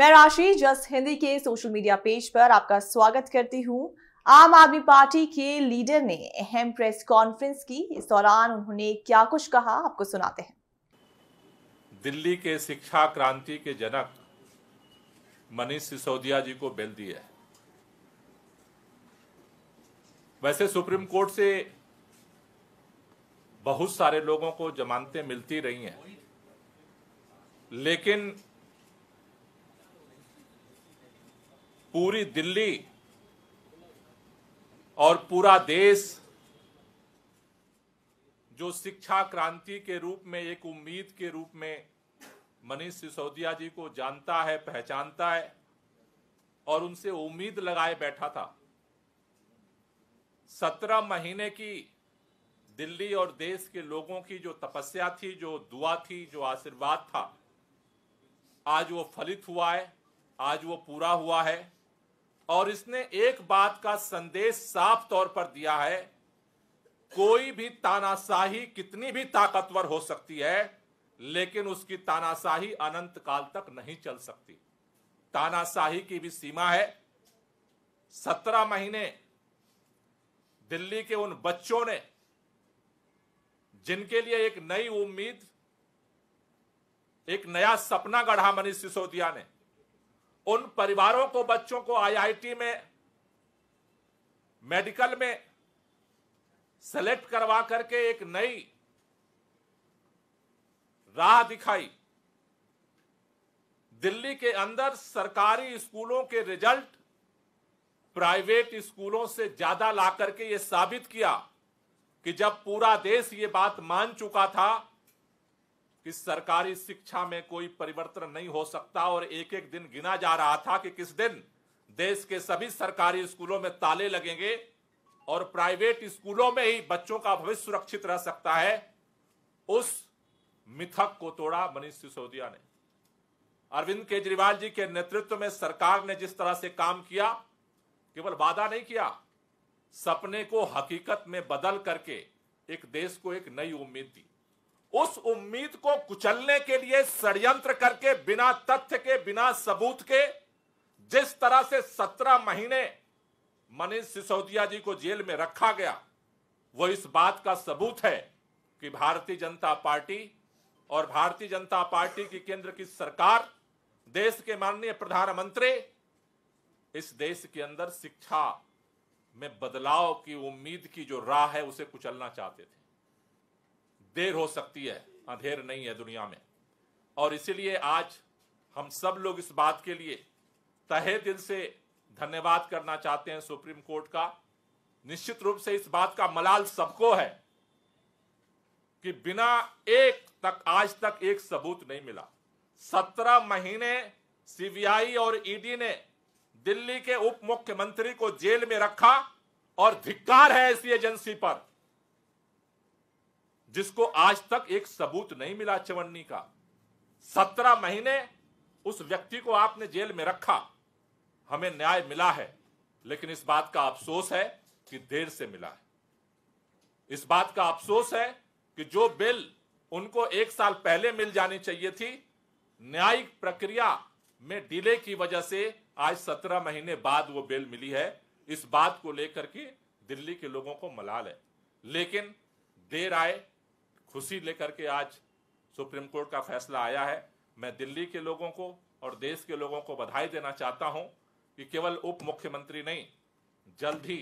मैं राशि जस्ट हिंदी के सोशल मीडिया पेज पर आपका स्वागत करती हूं आम आदमी पार्टी के लीडर ने अहम प्रेस कॉन्फ्रेंस की इस दौरान उन्होंने क्या कुछ कहा आपको सुनाते हैं दिल्ली के शिक्षा क्रांति के जनक मनीष सिसोदिया जी को बेल दी है वैसे सुप्रीम कोर्ट से बहुत सारे लोगों को जमानतें मिलती रही हैं लेकिन पूरी दिल्ली और पूरा देश जो शिक्षा क्रांति के रूप में एक उम्मीद के रूप में मनीष सिसोदिया जी को जानता है पहचानता है और उनसे उम्मीद लगाए बैठा था सत्रह महीने की दिल्ली और देश के लोगों की जो तपस्या थी जो दुआ थी जो आशीर्वाद था आज वो फलित हुआ है आज वो पूरा हुआ है और इसने एक बात का संदेश साफ तौर पर दिया है कोई भी तानाशाही कितनी भी ताकतवर हो सकती है लेकिन उसकी तानाशाही अनंत काल तक नहीं चल सकती तानाशाही की भी सीमा है सत्रह महीने दिल्ली के उन बच्चों ने जिनके लिए एक नई उम्मीद एक नया सपना गढ़ा मनीष सिसोदिया ने उन परिवारों को बच्चों को आईआईटी में मेडिकल में सेलेक्ट करवा करके एक नई राह दिखाई दिल्ली के अंदर सरकारी स्कूलों के रिजल्ट प्राइवेट स्कूलों से ज्यादा ला करके ये साबित किया कि जब पूरा देश ये बात मान चुका था कि सरकारी शिक्षा में कोई परिवर्तन नहीं हो सकता और एक एक दिन गिना जा रहा था कि किस दिन देश के सभी सरकारी स्कूलों में ताले लगेंगे और प्राइवेट स्कूलों में ही बच्चों का भविष्य सुरक्षित रह सकता है उस मिथक को तोड़ा मनीष सिसोदिया ने अरविंद केजरीवाल जी के नेतृत्व में सरकार ने जिस तरह से काम किया केवल वादा नहीं किया सपने को हकीकत में बदल करके एक देश को एक नई उम्मीद दी उस उम्मीद को कुचलने के लिए षडयंत्र करके बिना तथ्य के बिना सबूत के जिस तरह से सत्रह महीने मनीष सिसोदिया जी को जेल में रखा गया वो इस बात का सबूत है कि भारतीय जनता पार्टी और भारतीय जनता पार्टी की केंद्र की सरकार देश के माननीय प्रधानमंत्री इस देश के अंदर शिक्षा में बदलाव की उम्मीद की जो राह है उसे कुचलना चाहते थे देर हो सकती है अंधेर नहीं है दुनिया में और इसीलिए आज हम सब लोग इस बात के लिए तहे दिल से धन्यवाद करना चाहते हैं सुप्रीम कोर्ट का निश्चित रूप से इस बात का मलाल सबको है कि बिना एक तक आज तक एक सबूत नहीं मिला सत्रह महीने सीबीआई और ईडी e ने दिल्ली के उप मुख्यमंत्री को जेल में रखा और धिक्कार है ऐसी एजेंसी पर जिसको आज तक एक सबूत नहीं मिला चवन्नी का सत्रह महीने उस व्यक्ति को आपने जेल में रखा हमें न्याय मिला है लेकिन इस बात का अफसोस है कि देर से मिला है इस बात का अफसोस है कि जो बिल उनको एक साल पहले मिल जानी चाहिए थी न्यायिक प्रक्रिया में डिले की वजह से आज सत्रह महीने बाद वो बेल मिली है इस बात को लेकर के दिल्ली के लोगों को मलाल है लेकिन देर आए खुशी लेकर के आज सुप्रीम कोर्ट का फैसला आया है मैं दिल्ली के लोगों को और देश के लोगों को बधाई देना चाहता हूं कि केवल उप मुख्यमंत्री नहीं जल्द ही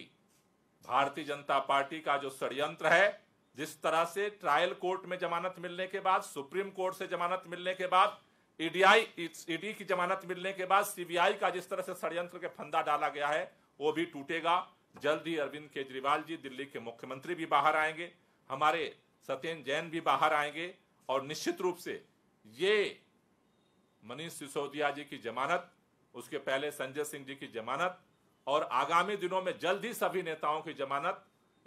भारतीय जनता पार्टी का जो षडयंत्र है जिस तरह से ट्रायल कोर्ट में जमानत मिलने के बाद सुप्रीम कोर्ट से जमानत मिलने के बाद ईडीआई e ईडी e की जमानत मिलने के बाद सीबीआई का जिस तरह से षडयंत्र के फंदा डाला गया है वो भी टूटेगा जल्द ही अरविंद केजरीवाल जी दिल्ली के मुख्यमंत्री भी बाहर आएंगे हमारे सत्येंद्र जैन भी बाहर आएंगे और निश्चित रूप से ये मनीष सिसोदिया जी की जमानत उसके पहले संजय सिंह जी की जमानत और आगामी दिनों में जल्द ही सभी नेताओं की जमानत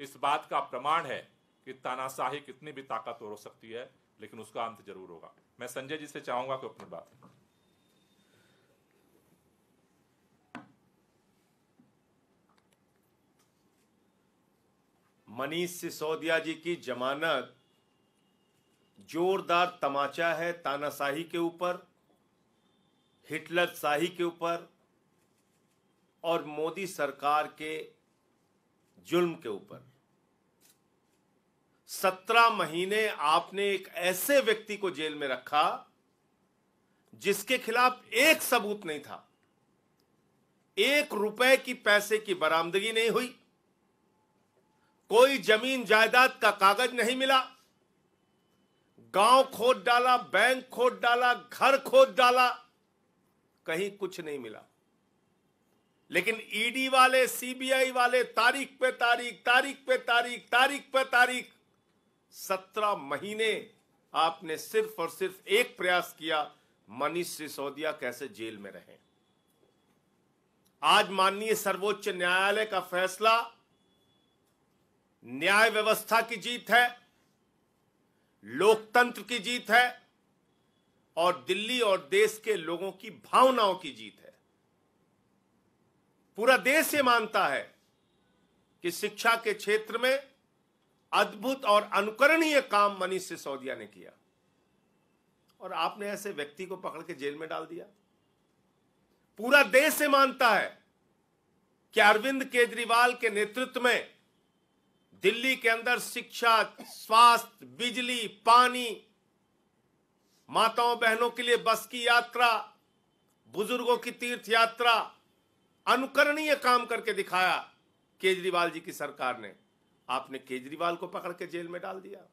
इस बात का प्रमाण है कि तानाशाही कितनी भी ताकतवर हो सकती है लेकिन उसका अंत जरूर होगा मैं संजय जी से चाहूंगा कि अपनी बात मनीष सिसोदिया जी की जमानत जोरदार तमाचा है तानाशाही के ऊपर हिटलर शाही के ऊपर और मोदी सरकार के जुल्म के ऊपर सत्रह महीने आपने एक ऐसे व्यक्ति को जेल में रखा जिसके खिलाफ एक सबूत नहीं था एक रुपए की पैसे की बरामदगी नहीं हुई कोई जमीन जायदाद का कागज नहीं मिला गांव खोद डाला बैंक खोद डाला घर खोद डाला कहीं कुछ नहीं मिला लेकिन ईडी वाले सीबीआई वाले तारीख पे तारीख तारीख पे तारीख तारीख पे तारीख सत्रह महीने आपने सिर्फ और सिर्फ एक प्रयास किया मनीष सिसोदिया कैसे जेल में रहे आज माननीय सर्वोच्च न्यायालय का फैसला न्याय व्यवस्था की जीत है लोकतंत्र की जीत है और दिल्ली और देश के लोगों की भावनाओं की जीत है पूरा देश ये मानता है कि शिक्षा के क्षेत्र में अद्भुत और अनुकरणीय काम मनीष सिसोदिया ने किया और आपने ऐसे व्यक्ति को पकड़ के जेल में डाल दिया पूरा देश ये मानता है कि अरविंद केजरीवाल के नेतृत्व में दिल्ली के अंदर शिक्षा स्वास्थ्य बिजली पानी माताओं बहनों के लिए बस की यात्रा बुजुर्गों की तीर्थ यात्रा अनुकरणीय काम करके दिखाया केजरीवाल जी की सरकार ने आपने केजरीवाल को पकड़ के जेल में डाल दिया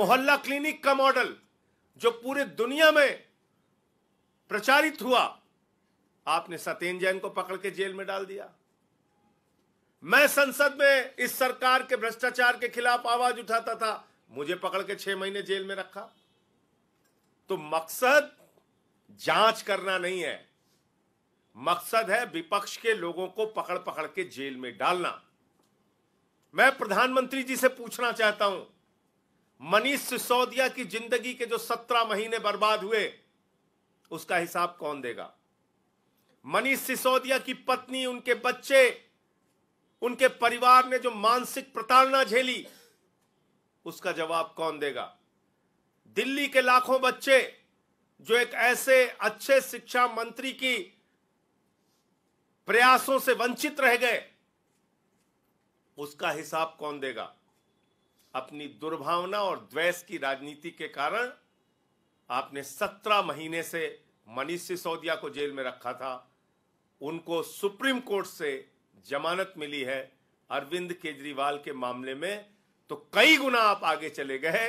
मोहल्ला क्लिनिक का मॉडल जो पूरे दुनिया में प्रचारित हुआ आपने सत्येन जैन को पकड़ के जेल में डाल दिया मैं संसद में इस सरकार के भ्रष्टाचार के खिलाफ आवाज उठाता था मुझे पकड़ के छह महीने जेल में रखा तो मकसद जांच करना नहीं है मकसद है विपक्ष के लोगों को पकड़ पकड़ के जेल में डालना मैं प्रधानमंत्री जी से पूछना चाहता हूं मनीष सिसोदिया की जिंदगी के जो सत्रह महीने बर्बाद हुए उसका हिसाब कौन देगा मनीष सिसोदिया की पत्नी उनके बच्चे उनके परिवार ने जो मानसिक प्रताड़ना झेली उसका जवाब कौन देगा दिल्ली के लाखों बच्चे जो एक ऐसे अच्छे शिक्षा मंत्री की प्रयासों से वंचित रह गए उसका हिसाब कौन देगा अपनी दुर्भावना और द्वेष की राजनीति के कारण आपने सत्रह महीने से मनीष सिसोदिया को जेल में रखा था उनको सुप्रीम कोर्ट से जमानत मिली है अरविंद केजरीवाल के मामले में तो कई गुना आप आगे चले गए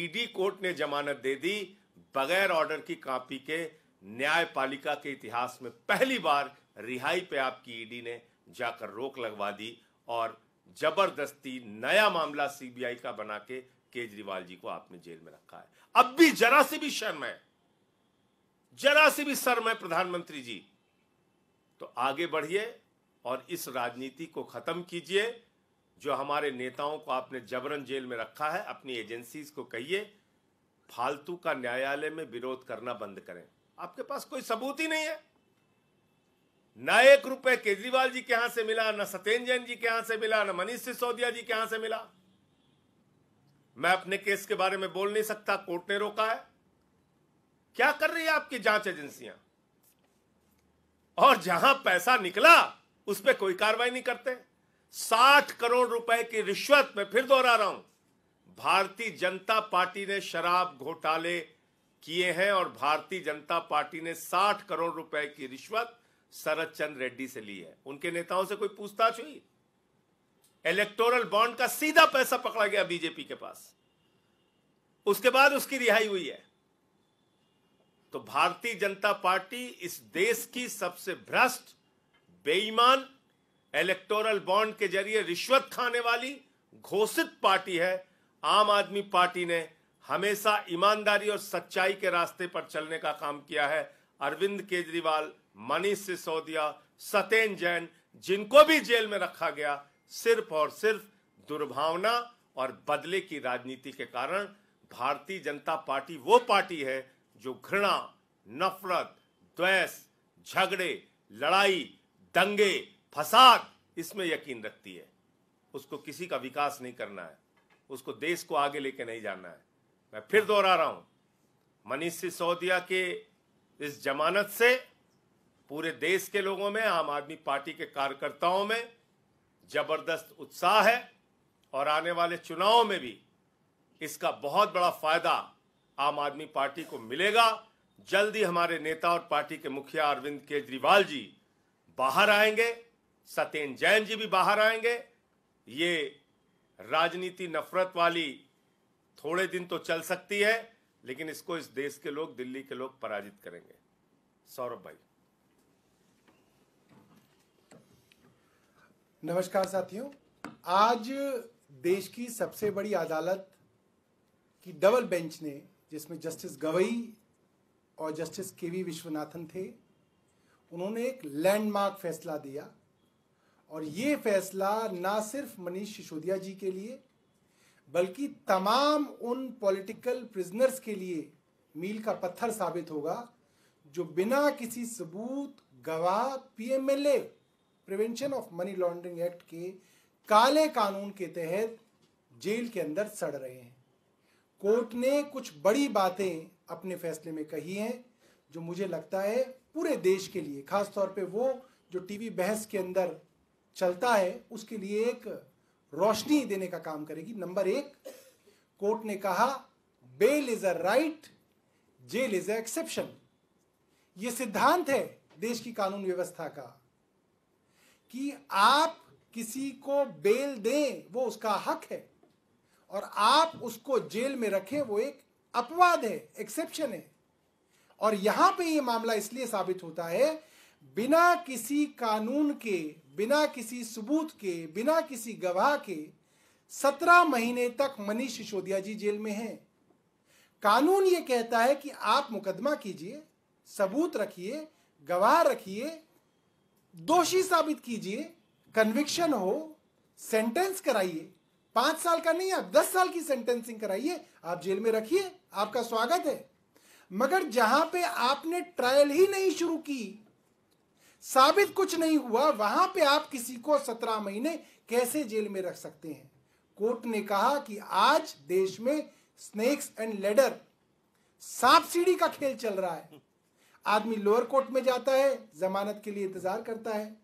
ईडी कोर्ट ने जमानत दे दी बगैर ऑर्डर की कॉपी के न्यायपालिका के इतिहास में पहली बार रिहाई पे आपकी ईडी ने जाकर रोक लगवा दी और जबरदस्ती नया मामला सीबीआई का बना के केजरीवाल जी को आपने जेल में रखा है अब भी जरा सी भी शर्म है जरा सी भी शर्म है प्रधानमंत्री जी तो आगे बढ़िए और इस राजनीति को ख़त्म कीजिए जो हमारे नेताओं को आपने जबरन जेल में रखा है अपनी एजेंसीज को कहिए फालतू का न्यायालय में विरोध करना बंद करें आपके पास कोई सबूत ही नहीं है ना एक रुपए केजरीवाल जी के यहां से मिला ना सत्येंद्र जैन जी के यहां से मिला ना मनीष सिसोदिया जी के यहां से मिला मैं अपने केस के बारे में बोल नहीं सकता कोर्ट ने रोका है क्या कर रही है आपकी जांच एजेंसियां और जहां पैसा निकला उस पर कोई कार्रवाई नहीं करते साठ करोड़ रुपए की रिश्वत में फिर दोहरा रहा हूं भारतीय जनता पार्टी ने शराब घोटाले किए हैं और भारतीय जनता पार्टी ने साठ करोड़ रुपए की रिश्वत शरद चंद रेड्डी से ली है उनके नेताओं से कोई पूछताछ हुई इलेक्टोरल बॉन्ड का सीधा पैसा पकड़ा गया बीजेपी के पास उसके बाद उसकी रिहाई हुई है तो भारतीय जनता पार्टी इस देश की सबसे भ्रष्ट बेईमान इलेक्टोरल बॉन्ड के जरिए रिश्वत खाने वाली घोषित पार्टी है आम आदमी पार्टी ने हमेशा ईमानदारी और सच्चाई के रास्ते पर चलने का काम किया है अरविंद केजरीवाल मनीष सिसोदिया सत्येन जैन जिनको भी जेल में रखा गया सिर्फ और सिर्फ दुर्भावना और बदले की राजनीति के कारण भारतीय जनता पार्टी वो पार्टी है जो घृणा नफरत द्वेष झगड़े लड़ाई दंगे फसाद इसमें यकीन रखती है उसको किसी का विकास नहीं करना है उसको देश को आगे लेके नहीं जाना है मैं फिर दोहरा रहा हूं मनीष सिसोदिया के इस जमानत से पूरे देश के लोगों में आम आदमी पार्टी के कार्यकर्ताओं में जबरदस्त उत्साह है और आने वाले चुनाव में भी इसका बहुत बड़ा फायदा आम आदमी पार्टी को मिलेगा जल्दी हमारे नेता और पार्टी के मुखिया अरविंद केजरीवाल जी बाहर आएंगे सत्येन जैन जी भी बाहर आएंगे ये राजनीति नफरत वाली थोड़े दिन तो चल सकती है लेकिन इसको इस देश के लोग दिल्ली के लोग पराजित करेंगे सौरभ भाई नमस्कार साथियों आज देश की सबसे बड़ी अदालत की डबल बेंच ने जिसमें जस्टिस गवई और जस्टिस के वी विश्वनाथन थे उन्होंने एक लैंडमार्क फैसला दिया और ये फैसला ना सिर्फ मनीष सिसोदिया जी के लिए बल्कि तमाम उन पॉलिटिकल प्रिजनर्स के लिए मील का पत्थर साबित होगा जो बिना किसी सबूत गवाह PMLA prevention of money laundering act के काले कानून के तहत जेल के अंदर सड़ रहे हैं कोर्ट ने कुछ बड़ी बातें अपने फैसले में कही हैं जो मुझे लगता है पूरे देश के लिए खास तौर पे वो जो टीवी बहस के अंदर चलता है उसके लिए एक रोशनी देने का काम करेगी नंबर एक कोर्ट ने कहा bail is a right jail is a exception ये सिद्धांत है देश की कानून व्यवस्था का कि आप किसी को बेल दें वो उसका हक है और आप उसको जेल में रखें वो एक अपवाद है एक्सेप्शन है और यहां पे ये मामला इसलिए साबित होता है बिना किसी कानून के बिना किसी सबूत के बिना किसी गवाह के सत्रह महीने तक मनीष सिसोदिया जी जेल में हैं कानून ये कहता है कि आप मुकदमा कीजिए सबूत रखिए गवाह रखिए दोषी साबित कीजिए कन्विक्शन हो सेंटेंस कराइए पांच साल का नहीं आप दस साल की सेंटेंसिंग कराइए आप जेल में रखिए आपका स्वागत है मगर जहां पे आपने ट्रायल ही नहीं शुरू की साबित कुछ नहीं हुआ वहां पे आप किसी को सत्रह महीने कैसे जेल में रख सकते हैं कोर्ट ने कहा कि आज देश में स्नेक्स एंड लेडर सांप सीढ़ी का खेल चल रहा है आदमी लोअर कोर्ट में जाता है जमानत के लिए इंतजार करता है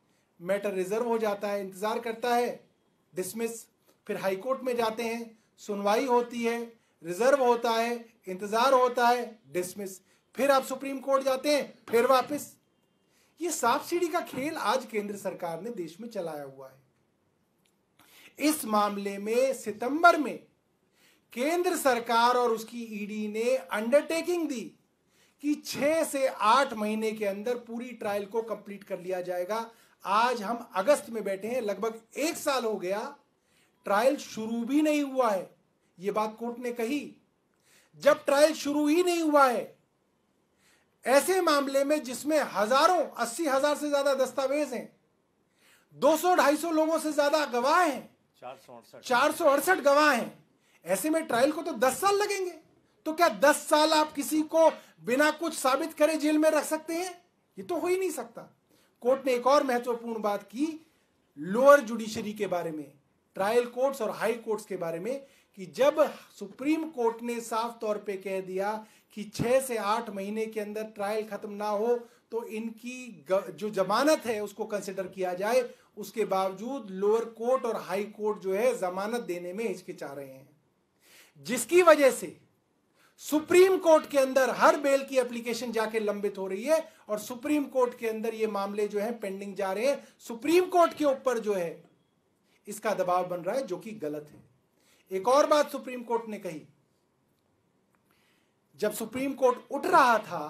मैटर रिजर्व हो जाता है इंतजार करता है डिसमिस फिर हाई कोर्ट में जाते हैं सुनवाई होती है रिजर्व होता है इंतजार होता है डिसमिस फिर आप सुप्रीम कोर्ट जाते हैं फिर वापस ये सीढ़ी का खेल आज केंद्र सरकार ने देश में चलाया हुआ है इस मामले में सितंबर में केंद्र सरकार और उसकी ईडी e ने अंडरटेकिंग दी कि छह से आठ महीने के अंदर पूरी ट्रायल को कंप्लीट कर लिया जाएगा आज हम अगस्त में बैठे हैं लगभग एक साल हो गया ट्रायल शुरू भी नहीं हुआ है ये बात कोर्ट ने कही जब ट्रायल शुरू ही नहीं हुआ है ऐसे मामले में जिसमें हजारों अस्सी हजार से ज्यादा दस्तावेज हैं दो सौ ढाई सौ लोगों से ज्यादा गवाह हैं चार सौ अड़सठ गवाह हैं ऐसे में ट्रायल को तो दस साल लगेंगे तो क्या दस साल आप किसी को बिना कुछ साबित करे जेल में रख सकते हैं ये तो हो ही नहीं सकता कोर्ट ने एक और महत्वपूर्ण बात की लोअर जुडिशरी के बारे में ट्रायल कोर्ट्स और हाई कोर्ट्स के बारे में कि जब सुप्रीम कोर्ट ने साफ तौर पे कह दिया कि छः से आठ महीने के अंदर ट्रायल खत्म ना हो तो इनकी जो जमानत है उसको कंसिडर किया जाए उसके बावजूद लोअर कोर्ट और हाई कोर्ट जो है जमानत देने में हिचकिचा रहे हैं जिसकी वजह से सुप्रीम कोर्ट के अंदर हर बेल की एप्लीकेशन जाके लंबित हो रही है और सुप्रीम कोर्ट के अंदर ये मामले जो है पेंडिंग जा रहे हैं सुप्रीम कोर्ट के ऊपर जो है इसका दबाव बन रहा है जो कि गलत है एक और बात सुप्रीम कोर्ट ने कही जब सुप्रीम कोर्ट उठ रहा था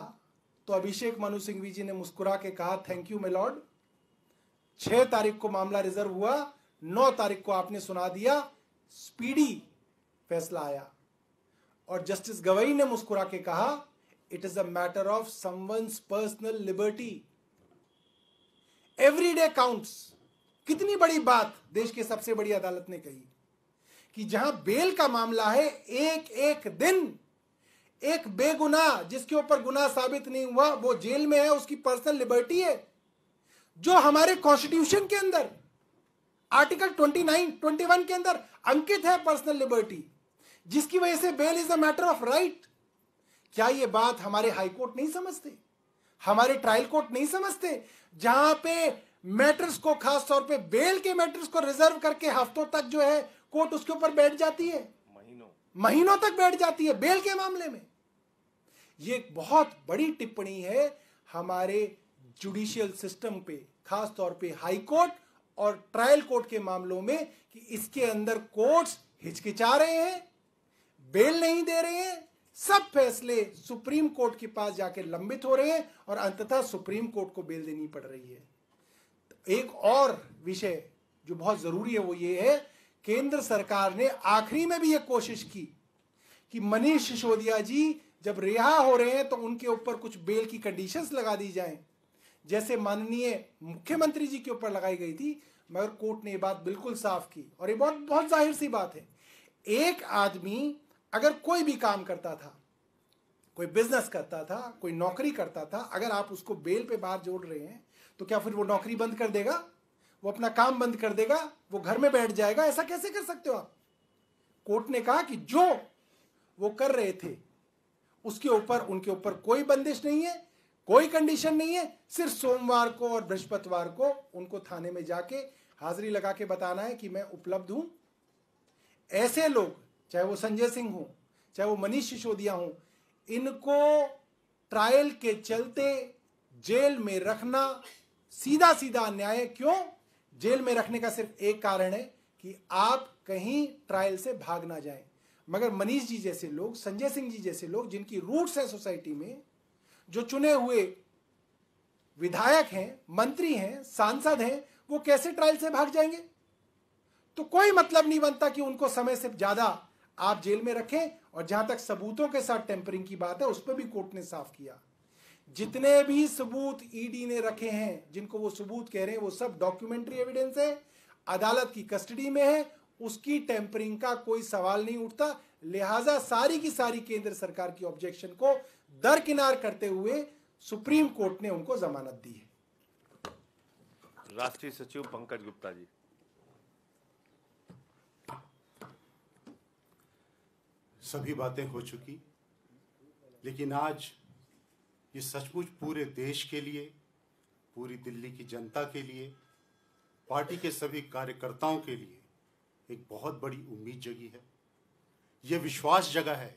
तो अभिषेक मनु सिंघवी जी ने मुस्कुरा के कहा थैंक यू लॉर्ड छह तारीख को मामला रिजर्व हुआ नौ तारीख को आपने सुना दिया स्पीडी फैसला आया और जस्टिस गवई ने मुस्कुरा के कहा it is a matter of someone's personal liberty every day counts कितनी बड़ी बात देश की सबसे बड़ी अदालत ने कही कि जहां बेल का मामला है एक एक दिन एक बेगुनाह जिसके ऊपर गुनाह साबित नहीं हुआ वो जेल में है उसकी पर्सनल लिबर्टी है जो हमारे कॉन्स्टिट्यूशन के अंदर आर्टिकल 29, 21 के अंदर अंकित है पर्सनल लिबर्टी जिसकी वजह से bail is a matter of right क्या ये बात हमारे हाई कोर्ट नहीं समझते हमारे ट्रायल कोर्ट नहीं समझते जहां पे मैटर्स को खास तौर पे बेल के मैटर्स को रिजर्व करके हफ्तों तक जो है कोर्ट उसके ऊपर बैठ जाती है महीनों महीनों तक बैठ जाती है बेल के मामले में ये एक बहुत बड़ी टिप्पणी है हमारे जुडिशियल सिस्टम पे खास तौर पे हाई कोर्ट और ट्रायल कोर्ट के मामलों में कि इसके अंदर कोर्ट्स हिचकिचा रहे हैं बेल नहीं दे रहे हैं सब फैसले सुप्रीम कोर्ट के पास जाकर लंबित हो रहे हैं और अंततः सुप्रीम कोर्ट को बेल देनी पड़ रही है एक और विषय जो बहुत जरूरी है वो ये है केंद्र सरकार ने आखिरी में भी ये कोशिश की कि मनीष सिसोदिया जी जब रिहा हो रहे हैं तो उनके ऊपर कुछ बेल की कंडीशंस लगा दी जाए जैसे माननीय मुख्यमंत्री जी के ऊपर लगाई गई थी मगर कोर्ट ने ये बात बिल्कुल साफ की और ये बहुत बहुत जाहिर सी बात है एक आदमी अगर कोई भी काम करता था कोई बिजनेस करता था कोई नौकरी करता था अगर आप उसको बेल पे बाहर जोड़ रहे हैं तो क्या फिर वो नौकरी बंद कर देगा वो अपना काम बंद कर देगा वो घर में बैठ जाएगा ऐसा कैसे कर सकते हो आप कोर्ट ने कहा कि जो वो कर रहे थे उसके ऊपर उनके ऊपर कोई बंदिश नहीं है कोई कंडीशन नहीं है सिर्फ सोमवार को और बृहस्पतिवार को उनको थाने में जाके हाजिरी लगा के बताना है कि मैं उपलब्ध हूं ऐसे लोग चाहे वो संजय सिंह हो चाहे वो मनीष सिसोदिया हो इनको ट्रायल के चलते जेल में रखना सीधा सीधा अन्याय क्यों जेल में रखने का सिर्फ एक कारण है कि आप कहीं ट्रायल से भाग ना जाए मगर मनीष जी जैसे लोग संजय सिंह जी जैसे लोग जिनकी रूट्स हैं सोसाइटी में जो चुने हुए विधायक हैं मंत्री हैं सांसद हैं वो कैसे ट्रायल से भाग जाएंगे तो कोई मतलब नहीं बनता कि उनको समय से ज्यादा आप जेल में रखें और जहां तक सबूतों के साथ टेम्परिंग की बात है उस पर भी कोर्ट ने साफ किया जितने भी सबूत ईडी e ने रखे हैं जिनको वो सबूत कह रहे हैं वो सब डॉक्यूमेंट्री एविडेंस है अदालत की कस्टडी में है उसकी टेम्परिंग का कोई सवाल नहीं उठता लिहाजा सारी की सारी केंद्र सरकार की ऑब्जेक्शन को दरकिनार करते हुए सुप्रीम कोर्ट ने उनको जमानत दी है राष्ट्रीय सचिव पंकज गुप्ता जी सभी बातें हो चुकी लेकिन आज ये सचमुच पूरे देश के लिए पूरी दिल्ली की जनता के लिए पार्टी के सभी कार्यकर्ताओं के लिए एक बहुत बड़ी उम्मीद जगी है ये विश्वास जगह है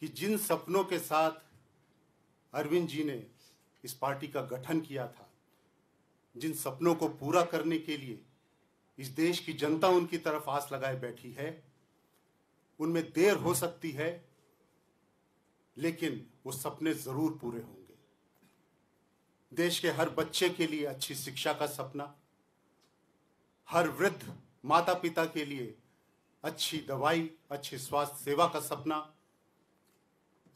कि जिन सपनों के साथ अरविंद जी ने इस पार्टी का गठन किया था जिन सपनों को पूरा करने के लिए इस देश की जनता उनकी तरफ आस लगाए बैठी है उनमें देर हो सकती है लेकिन वो सपने जरूर पूरे होंगे देश के हर बच्चे के लिए अच्छी शिक्षा का सपना हर वृद्ध माता पिता के लिए अच्छी दवाई अच्छी स्वास्थ्य सेवा का सपना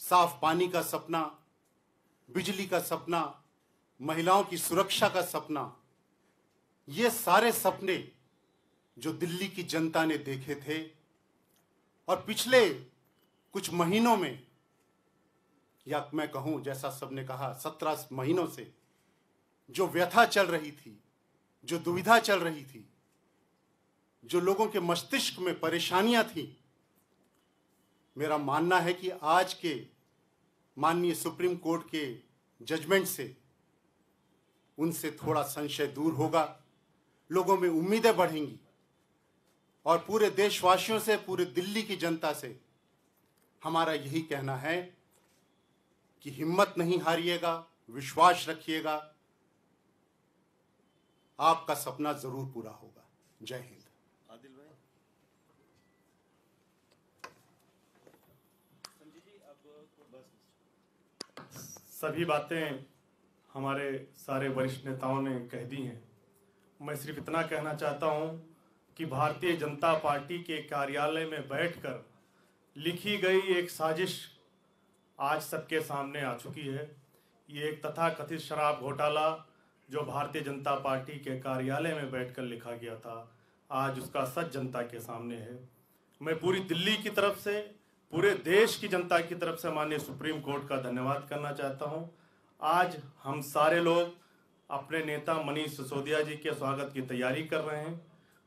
साफ पानी का सपना बिजली का सपना महिलाओं की सुरक्षा का सपना ये सारे सपने जो दिल्ली की जनता ने देखे थे और पिछले कुछ महीनों में या मैं कहूं जैसा सबने कहा सत्रह महीनों से जो व्यथा चल रही थी जो दुविधा चल रही थी जो लोगों के मस्तिष्क में परेशानियां थी मेरा मानना है कि आज के माननीय सुप्रीम कोर्ट के जजमेंट से उनसे थोड़ा संशय दूर होगा लोगों में उम्मीदें बढ़ेंगी और पूरे देशवासियों से पूरे दिल्ली की जनता से हमारा यही कहना है कि हिम्मत नहीं हारिएगा विश्वास रखिएगा आपका सपना जरूर पूरा होगा जय हिंद आदिल भाई सभी बातें हमारे सारे वरिष्ठ नेताओं ने कह दी हैं मैं सिर्फ इतना कहना चाहता हूं कि भारतीय जनता पार्टी के कार्यालय में बैठकर लिखी गई एक साजिश आज सबके सामने आ चुकी है ये एक तथा कथित शराब घोटाला जो भारतीय जनता पार्टी के कार्यालय में बैठकर लिखा गया था आज उसका सच जनता के सामने है मैं पूरी दिल्ली की तरफ से पूरे देश की जनता की तरफ से माननीय सुप्रीम कोर्ट का धन्यवाद करना चाहता हूँ आज हम सारे लोग अपने नेता मनीष सिसोदिया जी के स्वागत की तैयारी कर रहे हैं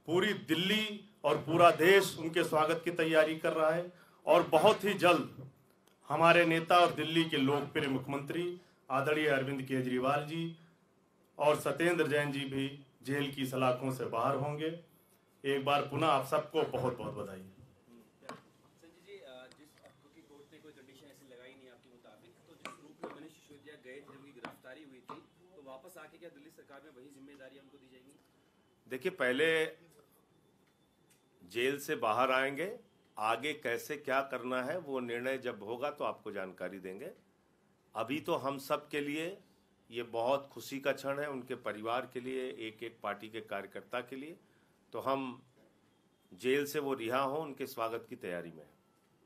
पूरी दिल्ली और पूरा देश उनके स्वागत की तैयारी कर रहा है और बहुत ही जल्द हमारे नेता और दिल्ली के लोकप्रिय मुख्यमंत्री आदरणीय अरविंद केजरीवाल जी और सत्येंद्र जैन जी भी जेल की सलाखों से बाहर होंगे एक बार पुनः आप सबको बहुत बहुत बधाई तो तो देखिए पहले जेल से बाहर आएंगे आगे कैसे क्या करना है वो निर्णय जब होगा तो आपको जानकारी देंगे अभी तो हम सब के लिए ये बहुत खुशी का क्षण है उनके परिवार के लिए एक एक पार्टी के कार्यकर्ता के लिए तो हम जेल से वो रिहा हो उनके स्वागत की तैयारी में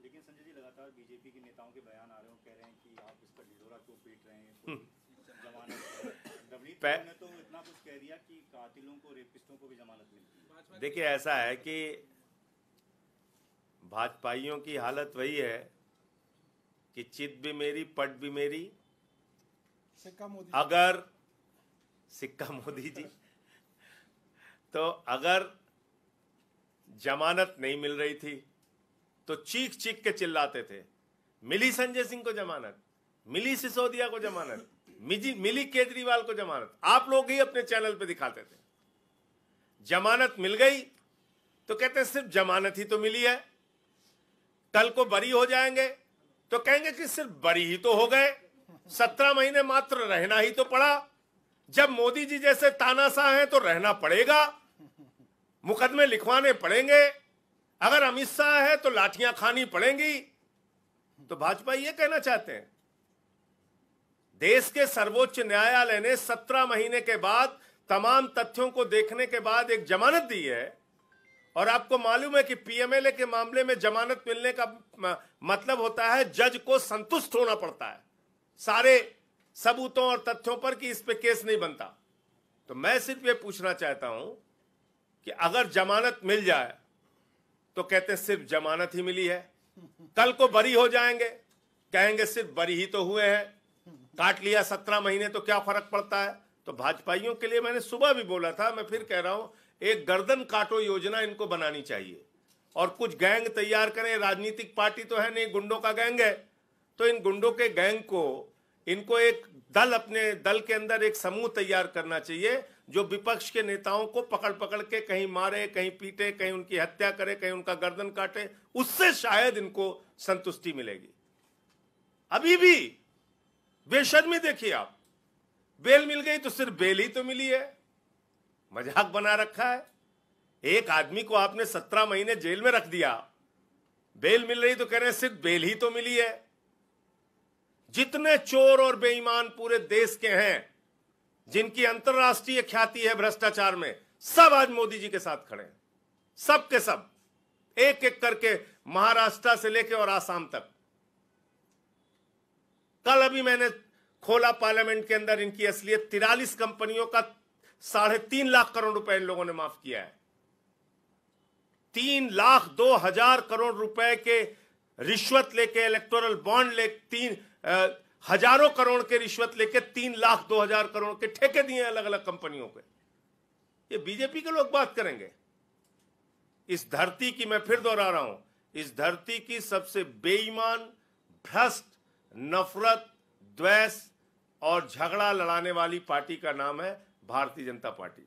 लेकिन संजय जी लगातार बीजेपी के नेताओं के बयान आ रहे हो कह रहे हैं कि आप इस पर क्यों पीट रहे हैं हम्म। तो इतना कुछ कह दिया कि कातिलों को रेपिस्टों को भी जमानत मिलती है देखिए ऐसा है कि भाजपाइयों की हालत वही है कि चित भी मेरी पट भी मेरी सिक्का मोदी अगर सिक्का मोदी जी तो अगर जमानत नहीं मिल रही थी तो चीख चीख के चिल्लाते थे मिली संजय सिंह को जमानत मिली सिसोदिया को जमानत मिली केजरीवाल को जमानत आप लोग ही अपने चैनल पे दिखाते थे जमानत मिल गई तो कहते सिर्फ जमानत ही तो मिली है कल को बरी हो जाएंगे तो कहेंगे कि सिर्फ बरी ही तो हो गए सत्रह महीने मात्र रहना ही तो पड़ा जब मोदी जी जैसे तानाशाह हैं तो रहना पड़ेगा मुकदमे लिखवाने पड़ेंगे अगर अमित शाह है तो लाठियां खानी पड़ेंगी तो भाजपा ये कहना चाहते हैं देश के सर्वोच्च न्यायालय ने सत्रह महीने के बाद तमाम तथ्यों को देखने के बाद एक जमानत दी है और आपको मालूम है कि पीएमएलए के मामले में जमानत मिलने का मतलब होता है जज को संतुष्ट होना पड़ता है सारे सबूतों और तथ्यों पर कि इस पे केस नहीं बनता तो मैं सिर्फ ये पूछना चाहता हूं कि अगर जमानत मिल जाए तो कहते सिर्फ जमानत ही मिली है कल को बरी हो जाएंगे कहेंगे सिर्फ बरी ही तो हुए हैं काट लिया सत्रह महीने तो क्या फर्क पड़ता है तो भाजपाइयों के लिए मैंने सुबह भी बोला था मैं फिर कह रहा हूं एक गर्दन काटो योजना इनको बनानी चाहिए और कुछ गैंग तैयार करें राजनीतिक पार्टी तो है नहीं गुंडों का गैंग है तो इन गुंडों के गैंग को इनको एक दल अपने दल के अंदर एक समूह तैयार करना चाहिए जो विपक्ष के नेताओं को पकड़ पकड़ के कहीं मारे कहीं पीटे कहीं उनकी हत्या करे कहीं उनका गर्दन काटे उससे शायद इनको संतुष्टि मिलेगी अभी भी बेशर्मी देखिए आप बेल मिल गई तो सिर्फ बेल ही तो मिली है मजाक बना रखा है एक आदमी को आपने सत्रह महीने जेल में रख दिया बेल मिल रही तो कह रहे सिर्फ बेल ही तो मिली है जितने चोर और बेईमान पूरे देश के हैं जिनकी अंतर्राष्ट्रीय ख्याति है भ्रष्टाचार में सब आज मोदी जी के साथ खड़े हैं सब के सब एक एक करके महाराष्ट्र से लेकर और आसाम तक कल अभी मैंने खोला पार्लियामेंट के अंदर इनकी असलियत तिरालीस कंपनियों का साढ़े तीन लाख करोड़ रुपए इन लोगों ने माफ किया है तीन लाख दो हजार करोड़ रुपए के रिश्वत लेके इलेक्टोरल बॉन्ड ले तीन आ, हजारों करोड़ के रिश्वत लेके तीन लाख दो हजार करोड़ के ठेके दिए अलग अलग कंपनियों के ये बीजेपी के लोग बात करेंगे इस धरती की मैं फिर दोहरा रहा हूं इस धरती की सबसे बेईमान भ्रष्ट नफरत द्वेष और झगड़ा लड़ाने वाली पार्टी का नाम है भारतीय जनता पार्टी